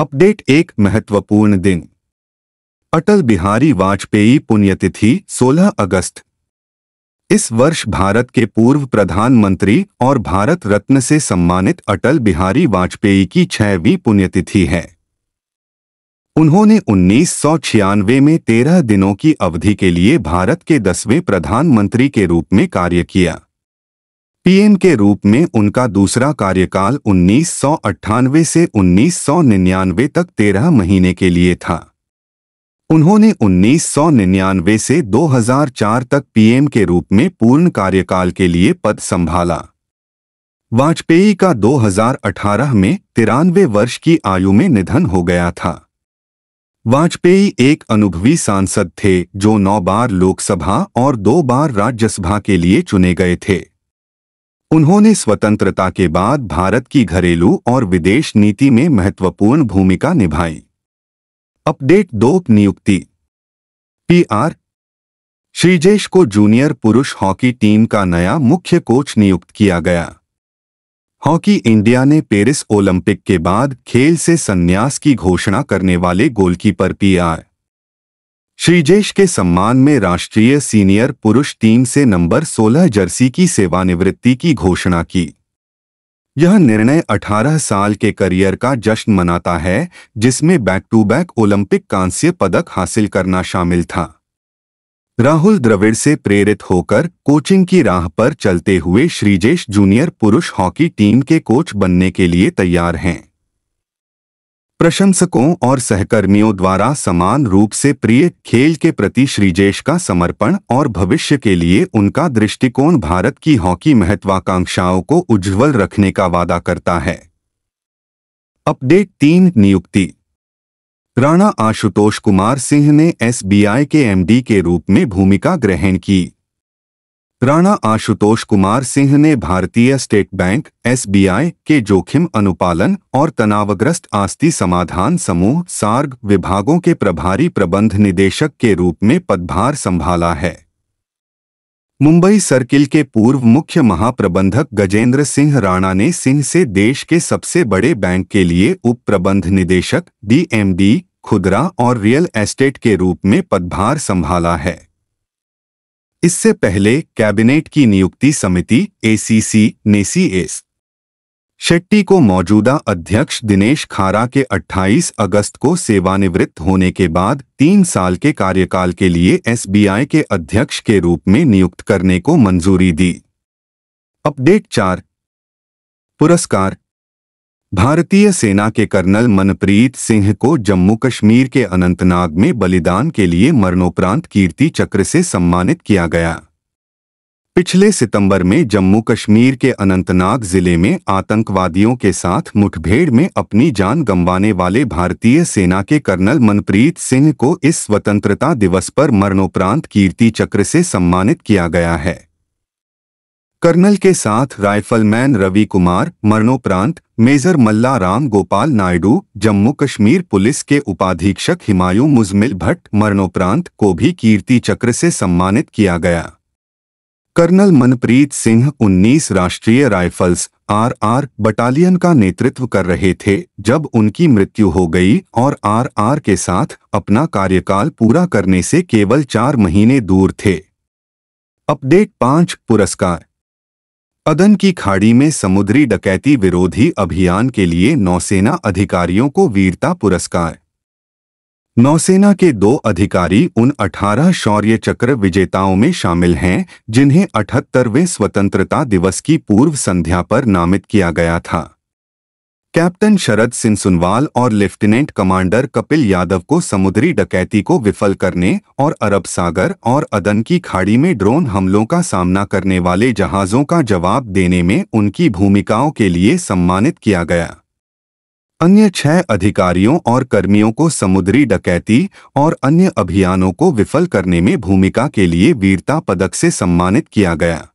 update एक महत्वपूर्ण दिन अटल बिहारी वाजपेयी पुण्यतिथि 16 अगस्त इस वर्ष भारत के पूर्व प्रधानमंत्री और भारत रत्न से सम्मानित अटल बिहारी वाजपेयी की छहवीं पुण्यतिथि है उन्होंने उन्नीस में 13 दिनों की अवधि के लिए भारत के दसवें प्रधानमंत्री के रूप में कार्य किया पीएम के रूप में उनका दूसरा कार्यकाल उन्नीस से उन्नीस तक 13 महीने के लिए था उन्होंने 1999 से 2004 तक पीएम के रूप में पूर्ण कार्यकाल के लिए पद संभाला वाजपेयी का 2018 में तिरानवे वर्ष की आयु में निधन हो गया था वाजपेयी एक अनुभवी सांसद थे जो नौ बार लोकसभा और दो बार राज्यसभा के लिए चुने गए थे उन्होंने स्वतंत्रता के बाद भारत की घरेलू और विदेश नीति में महत्वपूर्ण भूमिका निभाई अपडेट दो नियुक्ति पी आर श्रीजेश को जूनियर पुरुष हॉकी टीम का नया मुख्य कोच नियुक्त किया गया हॉकी इंडिया ने पेरिस ओलंपिक के बाद खेल से संन्यास की घोषणा करने वाले गोलकीपर पीआर श्रीजेश के सम्मान में राष्ट्रीय सीनियर पुरुष टीम से नंबर 16 जर्सी की सेवानिवृत्ति की घोषणा की यह निर्णय 18 साल के करियर का जश्न मनाता है जिसमें बैक टू बैक ओलंपिक कांस्य पदक हासिल करना शामिल था राहुल द्रविड़ से प्रेरित होकर कोचिंग की राह पर चलते हुए श्रीजेश जूनियर पुरुष हॉकी टीम के कोच बनने के लिए तैयार हैं प्रशंसकों और सहकर्मियों द्वारा समान रूप से प्रिय खेल के प्रति श्रीजेश का समर्पण और भविष्य के लिए उनका दृष्टिकोण भारत की हॉकी महत्वाकांक्षाओं को उज्ज्वल रखने का वादा करता है अपडेट तीन नियुक्ति राणा आशुतोष कुमार सिंह ने एसबीआई के एमडी के रूप में भूमिका ग्रहण की राणा आशुतोष कुमार सिंह ने भारतीय स्टेट बैंक एस के जोखिम अनुपालन और तनावग्रस्त आस्ती समाधान समूह सार्ग विभागों के प्रभारी प्रबंध निदेशक के रूप में पदभार संभाला है मुंबई सर्किल के पूर्व मुख्य महाप्रबंधक गजेंद्र सिंह राणा ने सिंह से देश के सबसे बड़े बैंक के लिए उप प्रबंध निदेशक डीएमडी खुदरा और रियल एस्टेट के रूप में पदभार संभाला है इससे पहले कैबिनेट की नियुक्ति समिति एसीसी ने सी एस शेट्टी को मौजूदा अध्यक्ष दिनेश खारा के 28 अगस्त को सेवानिवृत्त होने के बाद तीन साल के कार्यकाल के लिए एसबीआई के अध्यक्ष के रूप में नियुक्त करने को मंजूरी दी अपडेट चार पुरस्कार भारतीय सेना के कर्नल मनप्रीत सिंह को जम्मू कश्मीर के अनंतनाग में बलिदान के लिए मरणोपरांत कीर्ति चक्र से सम्मानित किया गया पिछले सितंबर में जम्मू कश्मीर के अनंतनाग जिले में आतंकवादियों के साथ मुठभेड़ में अपनी जान गंवाने वाले भारतीय सेना के कर्नल मनप्रीत सिंह को इस स्वतंत्रता दिवस पर मरणोपरांत कीर्ति चक्र से सम्मानित किया गया है कर्नल के साथ राइफलमैन रवि कुमार मरणोपरांत मेजर मल्ला राम गोपाल नायडू जम्मू कश्मीर पुलिस के उपाधीक्षक हिमायू मुजमिल भट्ट मरणोपरांत को भी कीर्ति चक्र से सम्मानित किया गया कर्नल मनप्रीत सिंह 19 राष्ट्रीय राइफल्स आर आर बटालियन का नेतृत्व कर रहे थे जब उनकी मृत्यु हो गई और आर आर के साथ अपना कार्यकाल पूरा करने से केवल चार महीने दूर थे अपडेट पांच पुरस्कार अदन की खाड़ी में समुद्री डकैती विरोधी अभियान के लिए नौसेना अधिकारियों को वीरता पुरस्कार नौसेना के दो अधिकारी उन 18 शौर्य चक्र विजेताओं में शामिल हैं जिन्हें अठहत्तरवें स्वतंत्रता दिवस की पूर्व संध्या पर नामित किया गया था कैप्टन शरद सिंह सुनवाल और लेफ्टिनेंट कमांडर कपिल यादव को समुद्री डकैती को विफल करने और अरब सागर और अदन की खाड़ी में ड्रोन हमलों का सामना करने वाले जहाज़ों का जवाब देने में उनकी भूमिकाओं के लिए सम्मानित किया गया अन्य छह अधिकारियों और कर्मियों को समुद्री डकैती और अन्य अभियानों को विफल करने में भूमिका के लिए वीरता पदक से सम्मानित किया गया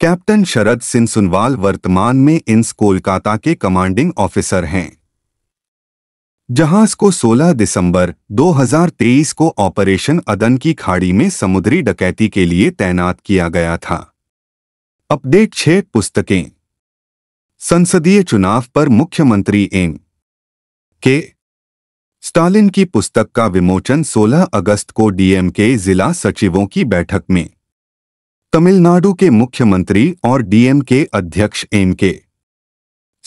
कैप्टन शरद सिंह सुनवाल वर्तमान में इंस कोलकाता के कमांडिंग ऑफिसर हैं जहाज को 16 दिसंबर 2023 को ऑपरेशन अदन की खाड़ी में समुद्री डकैती के लिए तैनात किया गया था अपडेट छह पुस्तकें संसदीय चुनाव पर मुख्यमंत्री एम के स्टालिन की पुस्तक का विमोचन 16 अगस्त को डीएमके जिला सचिवों की बैठक में तमिलनाडु के मुख्यमंत्री और डीएम के अध्यक्ष एम के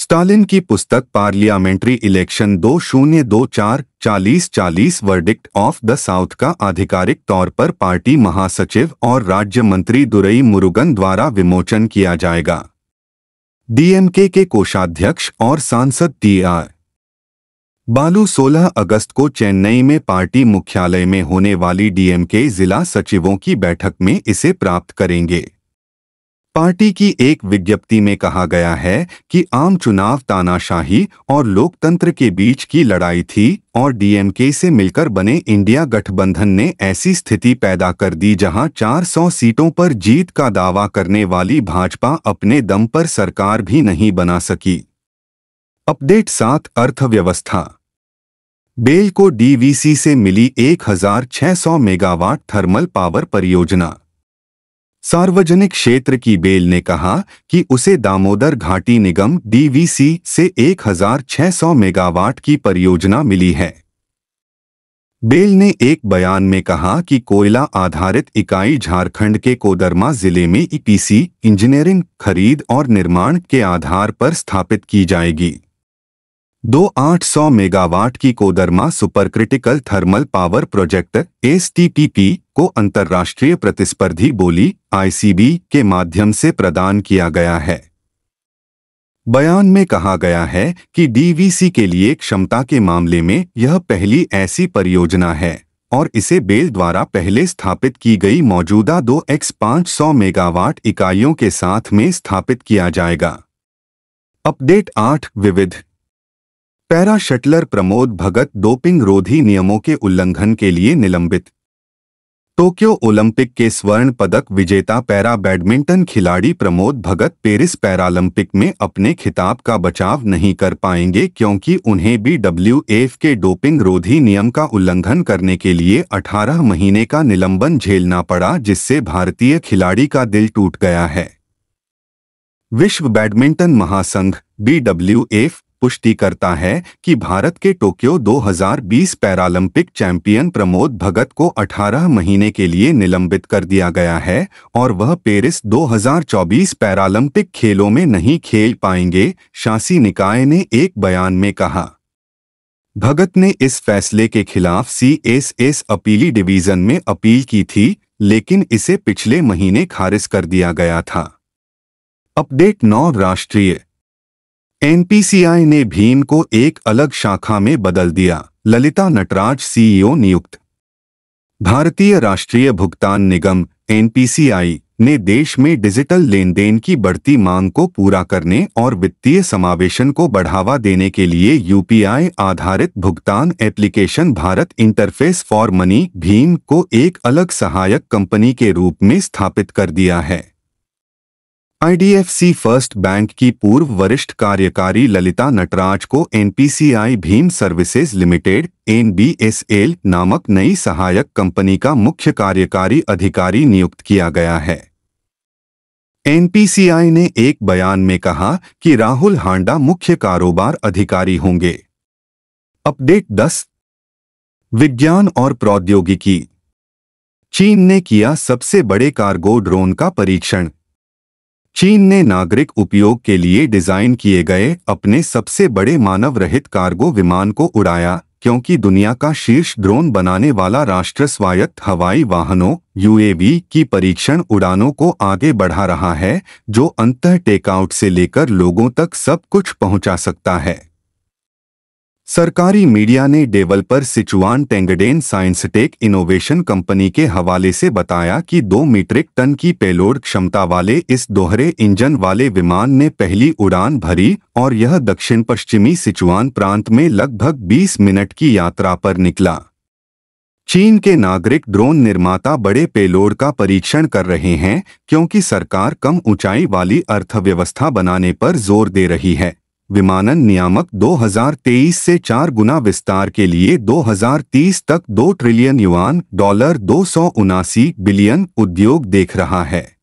स्टालिन की पुस्तक पार्लियामेंट्री इलेक्शन दो शून्य दो चार चालीस चालीस वर्डिक्ट ऑफ द साउथ का आधिकारिक तौर पर पार्टी महासचिव और राज्य मंत्री दुरई मुरुगन द्वारा विमोचन किया जाएगा डीएमके के कोषाध्यक्ष और सांसद टी आर बालू 16 अगस्त को चेन्नई में पार्टी मुख्यालय में होने वाली डीएमके जिला सचिवों की बैठक में इसे प्राप्त करेंगे पार्टी की एक विज्ञप्ति में कहा गया है कि आम चुनाव तानाशाही और लोकतंत्र के बीच की लड़ाई थी और डीएमके से मिलकर बने इंडिया गठबंधन ने ऐसी स्थिति पैदा कर दी जहां 400 सीटों पर जीत का दावा करने वाली भाजपा अपने दम पर सरकार भी नहीं बना सकी अपडेट सात अर्थव्यवस्था बेल को डीवीसी से मिली 1600 मेगावाट थर्मल पावर परियोजना सार्वजनिक क्षेत्र की बेल ने कहा कि उसे दामोदर घाटी निगम डीवीसी से 1600 मेगावाट की परियोजना मिली है बेल ने एक बयान में कहा कि कोयला आधारित इकाई झारखंड के कोदरमा जिले में ईपीसी e इंजीनियरिंग खरीद और निर्माण के आधार पर स्थापित की जाएगी दो 800 मेगावाट की Koderma supercritical thermal power project STPP को अंतर्राष्ट्रीय प्रतिस्पर्धी बोली आईसीबी के माध्यम से प्रदान किया गया है बयान में कहा गया है कि डीवीसी के लिए क्षमता के मामले में यह पहली ऐसी परियोजना है और इसे बेल द्वारा पहले स्थापित की गई मौजूदा दो एक्स पांच सौ मेगावाट इकाइयों के साथ में स्थापित किया जाएगा अपडेट आठ विविध para shuttler Pramod Bhagat doping रोधी नियमों के उल्लंघन के लिए निलंबित टोक्यो ओलंपिक के स्वर्ण पदक विजेता पैरा बैडमिंटन खिलाड़ी प्रमोद भगत पेरिस पैरालंपिक में अपने खिताब का बचाव नहीं कर पाएंगे क्योंकि उन्हें एफ के डोपिंग रोधी नियम का उल्लंघन करने के लिए 18 महीने का निलंबन झेलना पड़ा जिससे भारतीय खिलाड़ी का दिल टूट गया है विश्व बैडमिंटन महासंघ बी पुष्टि करता है कि भारत के Tokyo 2020 Paralympic champion Pramod Bhagat को 18 महीने के लिए निलंबित कर दिया गया है और वह पेरिस 2024 पैरालंपिक खेलों में नहीं खेल पाएंगे शासी निकाय ने एक बयान में कहा भगत ने इस फैसले के खिलाफ सीएसएस अपीली डिवीजन में अपील की थी लेकिन इसे पिछले महीने खारिज कर दिया गया था अपडेट नौ राष्ट्रीय एनपीसीआई ने भीम को एक अलग शाखा में बदल दिया ललिता नटराज सीईओ नियुक्त भारतीय राष्ट्रीय भुगतान निगम एनपीसीआई ने देश में डिजिटल लेन देन की बढ़ती मांग को पूरा करने और वित्तीय समावेशन को बढ़ावा देने के लिए यूपीआई आधारित भुगतान application Bharat interface for money भीम को एक अलग सहायक कंपनी के रूप में स्थापित कर दिया है आईडीएफसी फर्स्ट बैंक की पूर्व वरिष्ठ कार्यकारी ललिता नटराज को एनपीसीआई भीम सर्विसेज लिमिटेड एनबीएसएल नामक नई सहायक कंपनी का मुख्य कार्यकारी अधिकारी नियुक्त किया गया है एनपीसीआई ने एक बयान में कहा कि राहुल हांडा मुख्य कारोबार अधिकारी होंगे अपडेट 10 विज्ञान और प्रौद्योगिकी चीन ने किया सबसे बड़े कार्गो ड्रोन का परीक्षण चीन ने नागरिक उपयोग के लिए डिजाइन किए गए अपने सबसे बड़े मानव रहित कार्गो विमान को उड़ाया क्योंकि दुनिया का शीर्ष ड्रोन बनाने वाला राष्ट्र स्वायत्त हवाई वाहनों यूएवी की परीक्षण उड़ानों को आगे बढ़ा रहा है जो अंतर टेकआउट से लेकर लोगों तक सब कुछ पहुंचा सकता है सरकारी मीडिया ने डेवलपर सिचुआन टेंगडेन साइंसटेक इनोवेशन कंपनी के हवाले से बताया कि दो मीट्रिक टन की पेलोड क्षमता वाले इस दोहरे इंजन वाले विमान ने पहली उड़ान भरी और यह दक्षिण पश्चिमी सिचुआन प्रांत में लगभग 20 मिनट की यात्रा पर निकला चीन के नागरिक ड्रोन निर्माता बड़े पेलोड का परीक्षण कर रहे हैं क्योंकि सरकार कम ऊंचाई वाली अर्थव्यवस्था बनाने पर जोर दे रही है विमानन नियामक 2023 से चार गुना विस्तार के लिए 2030 तक 2 ट्रिलियन युआन डॉलर दो बिलियन उद्योग देख रहा है